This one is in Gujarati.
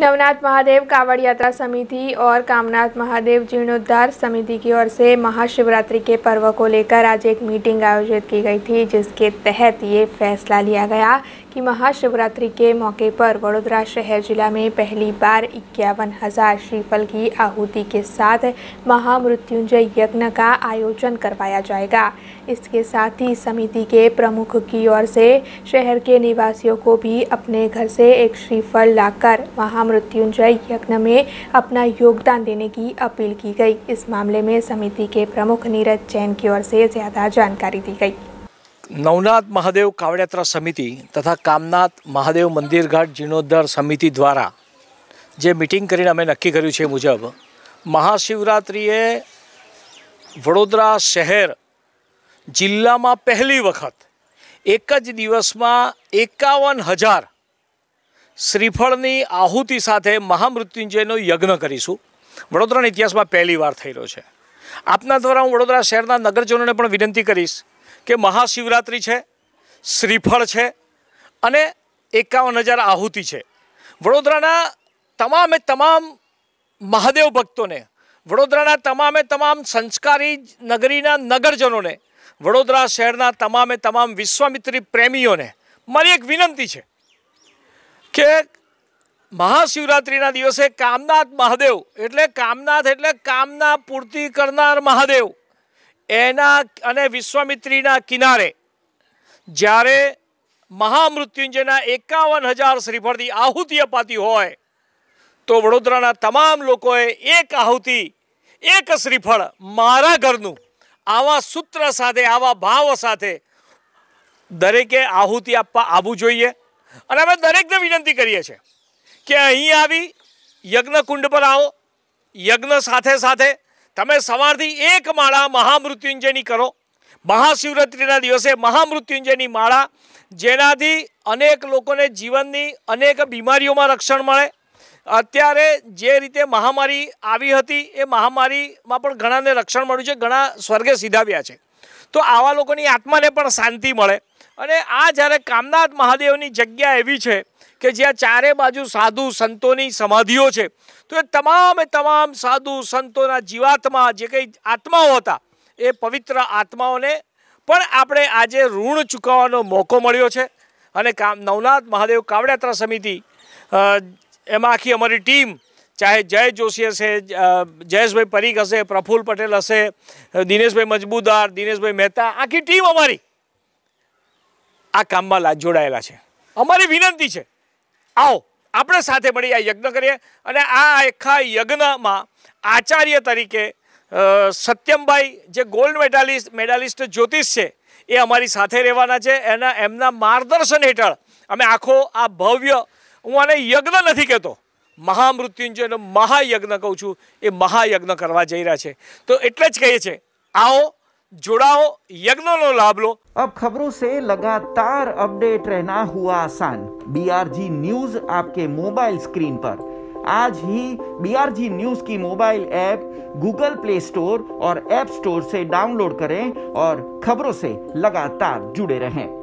नवनाथ महादेव कावड़ यात्रा समिति और कामनाथ महादेव जीर्णोद्धार समिति की ओर से महाशिवरात्रि के पर्व को लेकर आज एक मीटिंग आयोजित की गई थी जिसके तहत ये फैसला लिया गया कि महाशिवरात्रि के मौके पर वडोदरा शहर जिला में पहली बार इक्यावन हज़ार श्रीफल की आहूति के साथ महामृत्युंजय यज्ञ का आयोजन करवाया जाएगा इसके साथ ही समिति के प्रमुख की ओर से शहर के निवासियों को भी अपने घर से एक श्रीफल लाकर महा महामृत्युंजय यज्ञ में अपना योगदान देने की अपील की गई इस मामले में समिति के प्रमुख नीरज जैन की ओर से ज्यादा जानकारी दी गई नवनाथ महादेव कावड़ात्रा समिति तथा कामनाथ महादेव मंदिर घाट जीर्णोद्धार समिति द्वारा जे मीटिंग कर नक्की कर मुजब महाशिवरात्रिए वडोदरा शहर जिल्ला में पहली वक्त एकज दिवस में एकावन हज़ार શ્રીફળની આહુતિ સાથે મહામૃત્યુંજયનો યજ્ઞ કરીશું વડોદરાના ઇતિહાસમાં પહેલી વાર થયેલો છે આપના દ્વારા હું વડોદરા શહેરના નગરજનોને પણ વિનંતી કરીશ કે મહાશિવરાત્રિ છે શ્રીફળ છે અને એકાવન હજાર આહુતિ છે વડોદરાના તમામે તમામ મહાદેવ ભક્તોને વડોદરાના તમામે તમામ સંસ્કારી નગરીના નગરજનોને વડોદરા શહેરના તમામે તમામ વિશ્વામિત્રી પ્રેમીઓને મારી એક વિનંતી છે કે મહાશિવરાત્રિના દિવસે કામનાથ મહાદેવ એટલે કામનાથ એટલે કામના પૂર્તિ કરનાર મહાદેવ એના અને વિશ્વામિત્રીના કિનારે જ્યારે મહામૃત્યુંજયના એકાવન હજાર શ્રીફળથી આહુતિ અપાતી હોય તો વડોદરાના તમામ લોકોએ એક આહુતિ એક શ્રીફળ મારા ઘરનું આવા સૂત્ર સાથે આવા ભાવ સાથે દરેકે આહુતિ આપવા આવવું જોઈએ અને અમે દરેકને વિનંતી કરીએ છીએ કે અહીં આવી યજ્ઞ કુંડ પર આવો યજ્ઞ સાથે સાથે તમે સવારથી એક માળા મહામૃત્યુંજયની કરો મહાશિવરાત્રિના દિવસે મહામૃત્યુંજયની માળા જેનાથી અનેક લોકોને જીવનની અનેક બીમારીઓમાં રક્ષણ મળે અત્યારે જે રીતે મહામારી આવી હતી એ મહામારીમાં પણ ઘણાને રક્ષણ મળ્યું છે ઘણા સ્વર્ગે સીધાવ્યા છે તો આવા લોકોની આત્માને પણ શાંતિ મળે અને આ જ્યારે કામનાથ મહાદેવની જગ્યા એવી છે કે જ્યાં ચારે બાજુ સાધુ સંતોની સમાધિઓ છે તો એ તમામે તમામ સાધુ સંતોના જીવાત્મા જે કંઈ આત્માઓ હતા એ પવિત્ર આત્માઓને પણ આપણે આજે ઋણ ચૂકવવાનો મોકો મળ્યો છે અને કામ નવનાથ મહાદેવ કાવડયાત્રા સમિતિ એમાં આખી અમારી ટીમ ચાહે જય જોશી હશે જયેશભાઈ પરીખ હશે પ્રફુલ પટેલ હશે દિનેશભાઈ મજબૂદાર દિનેશભાઈ મહેતા આખી ટીમ અમારી આ કામમાં જોડાયેલા છે અમારી વિનંતી છે આવો આપણે સાથે મળી આ યજ્ઞ કરીએ અને આ આખા યજ્ઞમાં આચાર્ય તરીકે સત્યમભાઈ જે ગોલ્ડ મેડાલિસ્ટ મેડાલિસ્ટ જ્યોતિષ છે એ અમારી સાથે રહેવાના છે એના એમના માર્ગદર્શન હેઠળ અમે આખો આ ભવ્ય હું આને યજ્ઞ નથી કહેતો મહામૃત્યુંજયનો મહાયજ્ઞ કહું છું એ મહાયજ્ઞ કરવા જઈ રહ્યા છે તો એટલે જ કહીએ છીએ આવો जुड़ाओ यज्ञों लो लाभ लो अब खबरों से लगातार अपडेट रहना हुआ आसान बीआरजी न्यूज आपके मोबाइल स्क्रीन पर आज ही बीआरजी न्यूज की mobile app Google Play Store और ऐप स्टोर से डाउनलोड करें और खबरों से लगातार जुड़े रहें